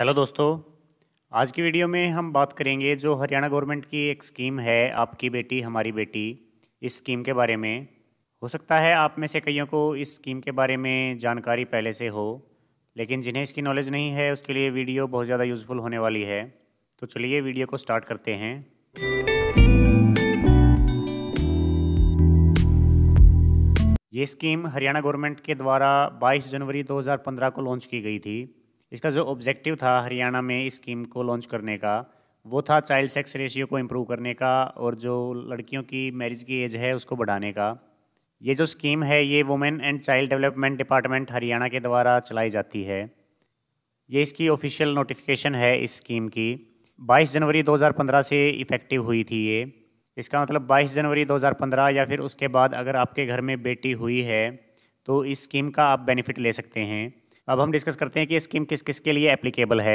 hello दोस्तों आज की वीडियो में हम बात करेंगे जो हरियाणा गवर्नमेंट की एक स्कीम है आपकी बेटी हमारी बेटी इस स्कीम के बारे में हो सकता है आप में से कईयों को इस स्कीम के बारे में जानकारी पहले से हो लेकिन जिन्हें इसकी नॉलेज नहीं है उसके लिए वीडियो बहुत ज़्यादा यूज़फुल होने वाली है तो चलिए वीडियो को स्टार्ट करते हैं ये स्कीम हरियाणा गवर्नमेंट के द्वारा 22 जनवरी 2015 को लॉन्च की गई थी इसका जो ऑब्जेक्टिव था हरियाणा में इस स्कीम को लॉन्च करने का वो था चाइल्ड सेक्स रेशियो को इम्प्रूव करने का और जो लड़कियों की मैरिज की एज है उसको बढ़ाने का ये जो स्कीम है ये women and child development department Haryana के द्वारा चलाई जाती है ये इसकी ऑफिशियल नोटिफिकेशन है इस स्कीम की 22 जनवरी 2015 से इफ़ेक्टिव हुई थी ये इसका मतलब 22 जनवरी 2015 या फिर उसके बाद अगर आपके घर में बेटी हुई है तो इस स्कीम का आप बेनिफिट ले सकते हैं अब हम डिस्कस करते हैं कि स्कीम किस किस के लिए एप्लीकेबल है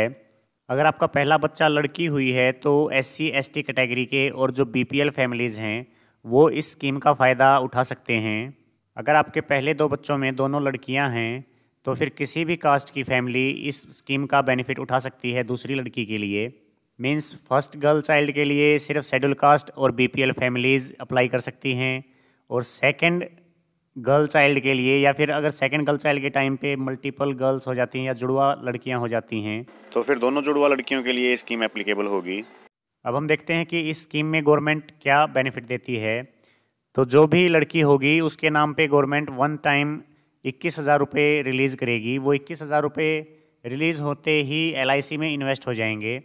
अगर आपका पहला बच्चा लड़की हुई है तो S C S T category के और जो बी पी एल फैमिलीज़ हैं वो इस स्कीम का फ़ायदा उठा सकते हैं अगर आपके पहले दो बच्चों में दोनों लड़कियां हैं तो फिर किसी भी कास्ट की फैमिली इस स्कीम का बेनिफिट उठा सकती है दूसरी लड़की के लिए मीन्स फर्स्ट गर्ल चाइल्ड के लिए सिर्फ शेड्यूल कास्ट और एल फैमिलीज़ अप्लाई कर सकती हैं और सेकेंड गर्ल चाइल्ड के लिए या फिर अगर सेकंड गर्ल चाइल्ड के टाइम पे मल्टीपल गर्ल्स हो जाती हैं या जुड़वा लड़कियां हो जाती हैं तो फिर दोनों जुड़वा लड़कियों के लिए स्कीम एप्लीकेबल होगी अब हम देखते हैं कि इस स्कीम में गवर्नमेंट क्या बेनिफिट देती है तो जो भी लड़की होगी उसके नाम पे गवर्नमेंट वन टाइम इक्कीस हज़ार रुपये रिलीज़ करेगी वो इक्कीस हज़ार रुपये रिलीज़ होते ही एल में इन्वेस्ट हो जाएंगे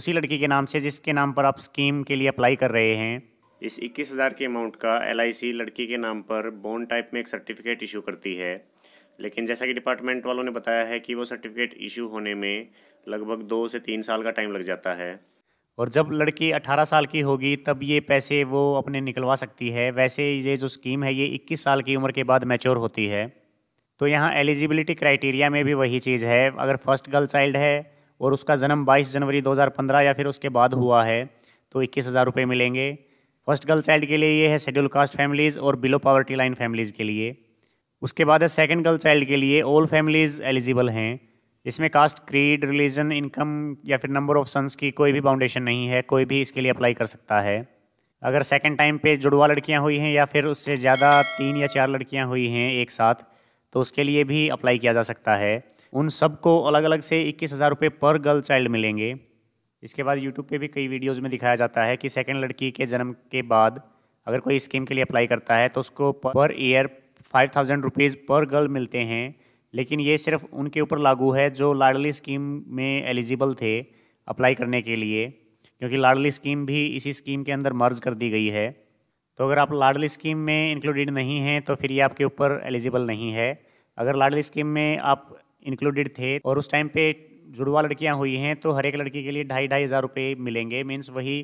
उसी लड़की के नाम से जिसके नाम पर आप स्कीम के लिए अप्लाई कर रहे हैं इस इक्कीस हज़ार के अमाउंट का एल लड़की के नाम पर बॉन्ड टाइप में एक सर्टिफिकेट इशू करती है लेकिन जैसा कि डिपार्टमेंट वालों ने बताया है कि वो सर्टिफिकेट इशू होने में लगभग दो से तीन साल का टाइम लग जाता है और जब लड़की 18 साल की होगी तब ये पैसे वो अपने निकलवा सकती है वैसे ये जो स्कीम है ये 21 साल की उम्र के बाद मैच्योर होती है तो यहाँ एलिजिबिलिटी क्राइटेरिया में भी वही चीज़ है अगर फर्स्ट गर्ल चाइल्ड है और उसका जन्म 22 जनवरी 2015 या फिर उसके बाद हुआ है तो इक्कीस हज़ार रुपये मिलेंगे फर्स्ट गर्ल चाइल्ड के लिए ये है शेड्यूल कास्ट फैमिलीज़ और बिलो पावर्टी लाइन फैमिलीज़ के लिए उसके बाद है सेकेंड गर्ल चाइल्ड के लिए ऑल फैमिलीज़ एलिजिबल हैं इसमें कास्ट क्रीड रिलीजन इनकम या फिर नंबर ऑफ सन्स की कोई भी बाउंडेशन नहीं है कोई भी इसके लिए अप्लाई कर सकता है अगर सेकेंड टाइम पे जुड़वा लड़कियाँ हुई हैं या फिर उससे ज़्यादा तीन या चार लड़कियाँ हुई हैं एक साथ तो उसके लिए भी अप्लाई किया जा सकता है उन सबको अलग अलग से इक्कीस हज़ार रुपये पर गर्ल चाइल्ड मिलेंगे इसके बाद यूट्यूब पे भी कई वीडियोस में दिखाया जाता है कि सेकंड लड़की के जन्म के बाद अगर कोई स्कीम के लिए अप्लाई करता है तो उसको per year five thousand rupees per girl मिलते हैं लेकिन ये सिर्फ उनके ऊपर लागू है जो लाडली स्कीम में एलिजिबल थे अप्लाई करने के लिए क्योंकि लाडली स्कीम भी इसी स्कीम के अंदर मर्ज कर दी गई है तो अगर आप लाडली स्कीम में इंक्लूडेड नहीं हैं तो फिर ये आपके ऊपर एलिजिबल नहीं है अगर लाडली स्कीम में आप इंक्लूडेड थे और उस टाइम पे जुड़वा लड़कियां हुई हैं तो हर एक लड़की के लिए ढाई ढाई हज़ार रुपये मिलेंगे मीन्स वही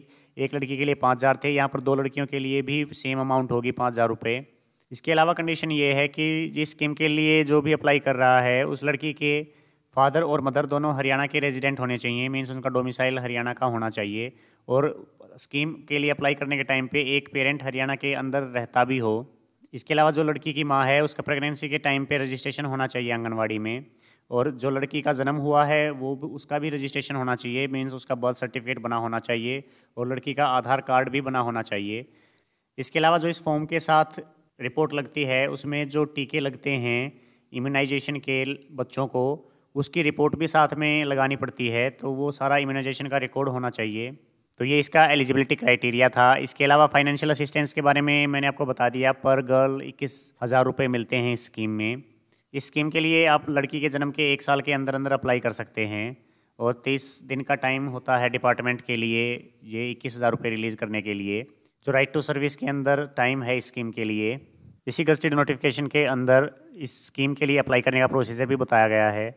एक लड़की के लिए पाँच हज़ार थे यहाँ पर दो लड़कियों के लिए भी सेम अमाउंट होगी पाँच हज़ार रुपये इसके अलावा कंडीशन ये है कि जिस स्कीम के लिए जो भी अप्लाई कर रहा है उस लड़की के फादर और मदर दोनों हरियाणा के रेजिडेंट होने चाहिए मीन्स उनका डोमिसाइल हरियाणा का होना चाहिए और स्कीम के लिए अप्लाई करने के टाइम पे एक पेरेंट हरियाणा के अंदर रहता भी हो इसके अलावा जो लड़की की माँ है उसका प्रेगनेंसी के टाइम पे रजिस्ट्रेशन होना चाहिए आंगनवाड़ी में और जो लड़की का जन्म हुआ है वो उसका भी रजिस्ट्रेशन होना चाहिए मीन्स उसका बर्थ सर्टिफिकेट बना होना चाहिए और लड़की का आधार कार्ड भी बना होना चाहिए इसके अलावा जो इस फॉर्म के साथ रिपोर्ट लगती है उसमें जो टीके लगते हैं इम्यूनाइजेशन के बच्चों को उसकी रिपोर्ट भी साथ में लगानी पड़ती है तो वो सारा इम्यूनाइजेशन का रिकॉर्ड होना चाहिए तो ये इसका एलिजिबिलिटी क्राइटेरिया था इसके अलावा फाइनेंशियल असिस्टेंस के बारे में मैंने आपको बता दिया पर गर्ल इक्कीस हज़ार रुपये मिलते हैं इस स्कीम में इस स्कीम के लिए आप लड़की के जन्म के एक साल के अंदर अंदर अप्लाई कर सकते हैं और तीस दिन का टाइम होता है डिपार्टमेंट के लिए ये इक्कीस हज़ार रुपये रिलीज़ करने के लिए जो राइट टू सर्विस के अंदर टाइम है इस स्कीम के लिए इसी गजटेड नोटिफिकेशन के अंदर इस स्कीम के लिए अप्लाई करने का प्रोसीजर भी बताया गया है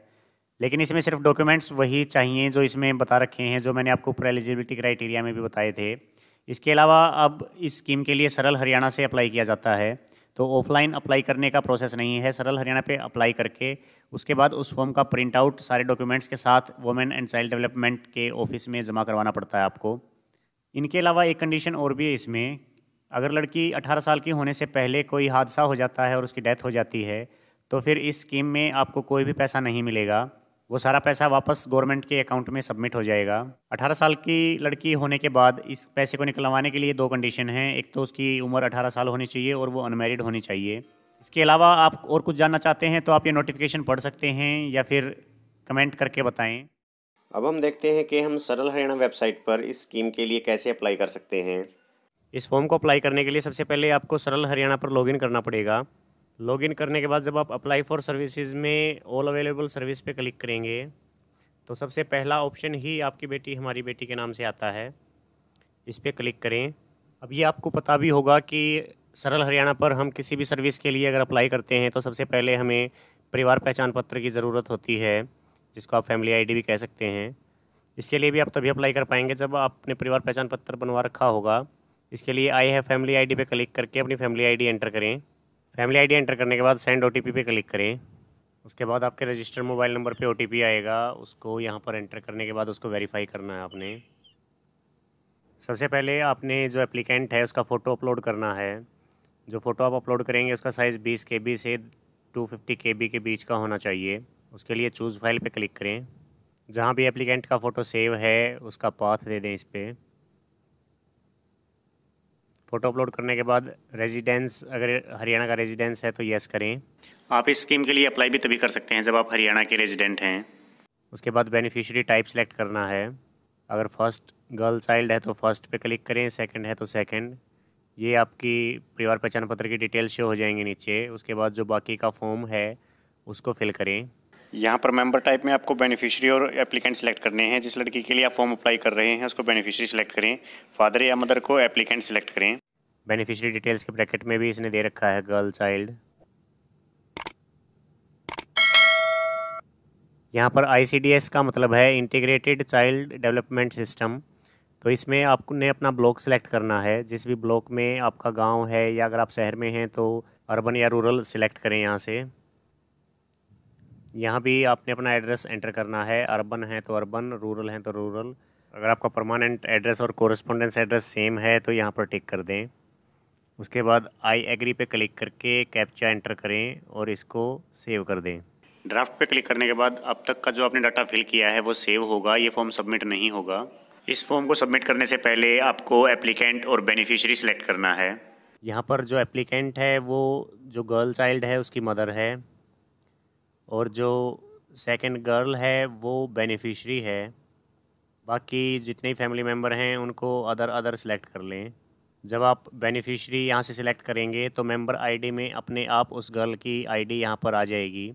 लेकिन इसमें सिर्फ डॉक्यूमेंट्स वही चाहिए जो इसमें बता रखे हैं जो मैंने आपको ऊपर एलिजिबिलिटी क्राइटेरिया में भी बताए थे इसके अलावा अब इस स्कीम के लिए सरल हरियाणा से अप्लाई किया जाता है तो ऑफलाइन अप्लाई करने का प्रोसेस नहीं है सरल हरियाणा पे अप्लाई करके उसके बाद उस फॉर्म का प्रिंट आउट सारे डॉक्यूमेंट्स के साथ वुमेन एंड चाइल्ड डेवलपमेंट के ऑफिस में जमा करवाना पड़ता है आपको इनके अलावा एक कंडीशन और भी है इसमें अगर लड़की 18 साल की होने से पहले कोई हादसा हो जाता है और उसकी डेथ हो जाती है तो फिर इस स्कीम में आपको कोई भी पैसा नहीं मिलेगा वो सारा पैसा वापस गवर्नमेंट के अकाउंट में सबमिट हो जाएगा 18 साल की लड़की होने के बाद इस पैसे को निकलवाने के लिए दो कंडीशन हैं एक तो उसकी उम्र 18 साल होनी चाहिए और वो अनमेरिड होनी चाहिए इसके अलावा आप और कुछ जानना चाहते हैं तो आप ये नोटिफिकेशन पढ़ सकते हैं या फिर कमेंट करके बताएं अब हम देखते हैं कि हम सरल हरियाणा वेबसाइट पर इस स्कीम के लिए कैसे अप्लाई कर सकते हैं इस फॉर्म को अप्लाई करने के लिए सबसे पहले आपको सरल हरियाणा पर लॉगिन करना पड़ेगा लॉगिन करने के बाद जब आप अप्लाई फॉर सर्विसेज में ऑल अवेलेबल सर्विस पे क्लिक करेंगे तो सबसे पहला ऑप्शन ही आपकी बेटी हमारी बेटी के नाम से आता है इस पर क्लिक करें अब ये आपको पता भी होगा कि सरल हरियाणा पर हम किसी भी सर्विस के लिए अगर अप्लाई करते हैं तो सबसे पहले हमें परिवार पहचान पत्र की ज़रूरत होती है जिसको आप फैमिली आईडी भी कह सकते हैं इसके लिए भी आप तभी अप्लाई कर पाएंगे जब आपने परिवार पहचान पत्र बनवा रखा होगा इसके लिए आई है फैमिली आईडी पे क्लिक करके अपनी फैमिली आईडी एंटर करें फैमिली आईडी एंटर करने के बाद सेंड ओटीपी पे क्लिक करें उसके बाद आपके रजिस्टर मोबाइल नंबर पे ओटीपी आएगा उसको यहाँ पर एंटर करने के बाद उसको वेरीफाई करना है आपने सबसे पहले आपने जो एप्लीकेंट है उसका फ़ोटो अपलोड करना है जो फ़ोटो आप अपलोड करेंगे उसका साइज़ बीस के से टू फिफ्टी के के बीच का होना चाहिए उसके लिए चूज़ फाइल पर क्लिक करें जहाँ भी एप्लीकेंट का फ़ोटो सेव है उसका पाथ दे दें इस पर फ़ोटो अपलोड करने के बाद रेजिडेंस अगर हरियाणा का रेजिडेंस है तो येस करें आप इस स्कीम के लिए अप्लाई भी तभी कर सकते हैं जब आप हरियाणा के रेजिडेंट हैं उसके बाद बेनिफिशियरी टाइप सेलेक्ट करना है अगर फर्स्ट गर्ल चाइल्ड है तो फर्स्ट पे क्लिक करें सेकंड है तो सेकंड ये आपकी परिवार पहचान पत्र की डिटेल शो हो जाएंगे नीचे उसके बाद जो बाकी का फॉर्म है उसको फिल करें यहाँ पर मेंबर टाइप में आपको बेनिफिशियरी और एप्लीकेंट सिलेक्ट करने हैं जिस लड़की के लिए आप फॉर्म अप्लाई कर रहे हैं उसको बेनिफिशियरी सिलेक्ट करें फादर या मदर को एप्लीकेंट सिलेक्ट करें बेनिफिशियरी डिटेल्स के ब्रैकेट में भी इसने दे रखा है गर्ल चाइल्ड यहाँ पर आई का मतलब है इंटीग्रेटेड चाइल्ड डेवलपमेंट सिस्टम तो इसमें आपने अपना ब्लॉक सेलेक्ट करना है जिस भी ब्लॉक में आपका गांव है या अगर आप शहर में हैं तो अर्बन या रूरल सिलेक्ट करें यहाँ से यहाँ भी आपने अपना एड्रेस एंटर करना है अर्बन है तो अर्बन रूरल है तो रूरल अगर आपका परमानेंट एड्रेस और कोरस्पोंडेंस एड्रेस सेम है तो यहाँ पर टिक कर दें उसके बाद आई एग्री पे क्लिक करके कैप्चा एंटर करें और इसको सेव कर दें ड्राफ्ट पे क्लिक करने के बाद अब तक का जो आपने डाटा फिल किया है वो सेव होगा ये फॉर्म सबमिट नहीं होगा इस फॉर्म को सबमिट करने से पहले आपको एप्लीकेंट और बेनिफिशरी सिलेक्ट करना है यहाँ पर जो एप्लीकेंट है वो जो गर्ल चाइल्ड है उसकी मदर है और जो सेकंड गर्ल है वो बेनिफिशरी है बाकी जितने फैमिली मेम्बर हैं उनको अदर अदर सेलेक्ट कर लें जब आप बेनिफिशरी यहाँ से सिलेक्ट करेंगे तो मेंबर आईडी में अपने आप उस गर्ल की आईडी यहाँ पर आ जाएगी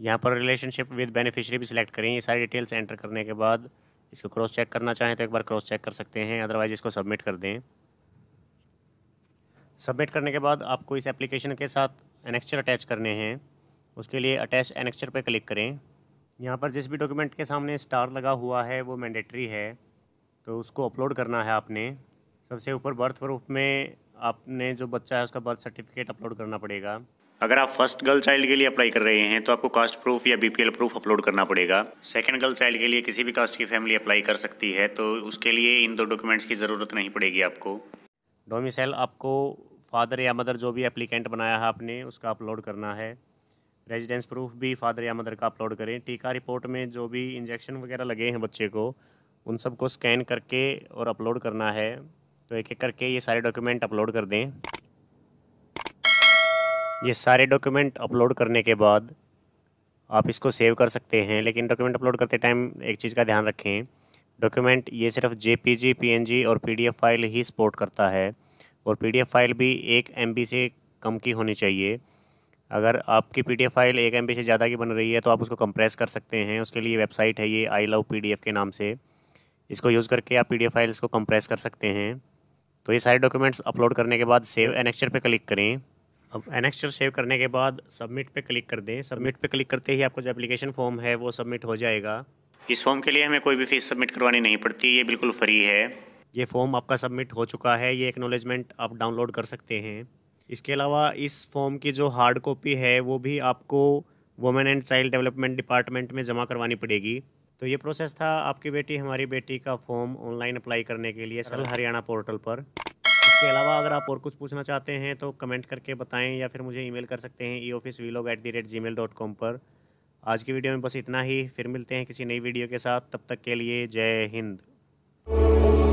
यहाँ पर रिलेशनशिप विद बेनिफिशरी भी सिलेक्ट करें ये सारी डिटेल्स एंटर करने के बाद इसको क्रॉस चेक करना चाहें तो एक बार क्रॉस चेक कर सकते हैं अदरवाइज़ इसको सबमिट कर दें सबमिट करने के बाद आपको इस एप्लीकेशन के साथ एनेक्चर अटैच करने हैं उसके लिए अटैच एनेक्चर पर क्लिक करें यहाँ पर जिस भी डॉक्यूमेंट के सामने स्टार लगा हुआ है वो मैंडेटरी है तो उसको अपलोड करना है आपने सबसे ऊपर बर्थ प्रूफ में आपने जो बच्चा है उसका बर्थ सर्टिफिकेट अपलोड करना पड़ेगा अगर आप फर्स्ट गर्ल चाइल्ड के लिए अप्लाई कर रहे हैं तो आपको कास्ट प्रूफ या बीपीएल प्रूफ अपलोड करना पड़ेगा सेकंड गर्ल चाइल्ड के लिए किसी भी कास्ट की फैमिली अप्लाई कर सकती है तो उसके लिए इन दो डॉक्यूमेंट्स की ज़रूरत नहीं पड़ेगी आपको डोमिसाइल आपको फादर या मदर जो भी अप्लीकेंट बनाया है आपने उसका अपलोड करना है रेजिडेंस प्रूफ भी फादर या मदर का अपलोड करें टीका रिपोर्ट में जो भी इंजेक्शन वगैरह लगे हैं बच्चे को उन सबको स्कैन करके और अपलोड करना है तो एक एक करके ये सारे डॉक्यूमेंट अपलोड कर दें ये सारे डॉक्यूमेंट अपलोड करने के बाद आप इसको सेव कर सकते हैं लेकिन डॉक्यूमेंट अपलोड करते टाइम एक चीज़ का ध्यान रखें डॉक्यूमेंट ये सिर्फ जे पी और पी फाइल ही सपोर्ट करता है और पी फाइल भी एक एम से कम की होनी चाहिए अगर आपकी पी फाइल एक एम से ज़्यादा की बन रही है तो आप उसको कंप्रेस कर सकते हैं उसके लिए वेबसाइट है ये आई लव पी के नाम से इसको यूज़ करके आप पी फाइल्स को कंप्रेस कर सकते हैं तो ये सारे डॉक्यूमेंट्स अपलोड करने के बाद सेव एनेक्चर पे क्लिक करें अब एनेक्चर सेव करने के बाद सबमिट पे क्लिक कर दें सबमिट पे क्लिक करते ही आपका जो एप्लीकेशन फॉर्म है वो सबमिट हो जाएगा इस फॉर्म के लिए हमें कोई भी फ़ीस सबमिट करवानी नहीं पड़ती ये बिल्कुल फ्री है ये फॉर्म आपका सबमिट हो चुका है ये एक्नोलेजमेंट आप डाउनलोड कर सकते हैं इसके अलावा इस फॉर्म की जो हार्ड कॉपी है वो भी आपको women and child development department में जमा करवानी पड़ेगी तो ये प्रोसेस था आपकी बेटी हमारी बेटी का फॉर्म ऑनलाइन अप्लाई करने के लिए सरल हरियाणा पोर्टल पर इसके अलावा अगर आप और कुछ पूछना चाहते हैं तो कमेंट करके बताएं या फिर मुझे ईमेल कर सकते हैं ई ऑफिस वीलो at the rate gmail dot com पर आज की वीडियो में बस इतना ही फिर मिलते हैं किसी नई वीडियो के साथ तब तक के लिए जय हिंद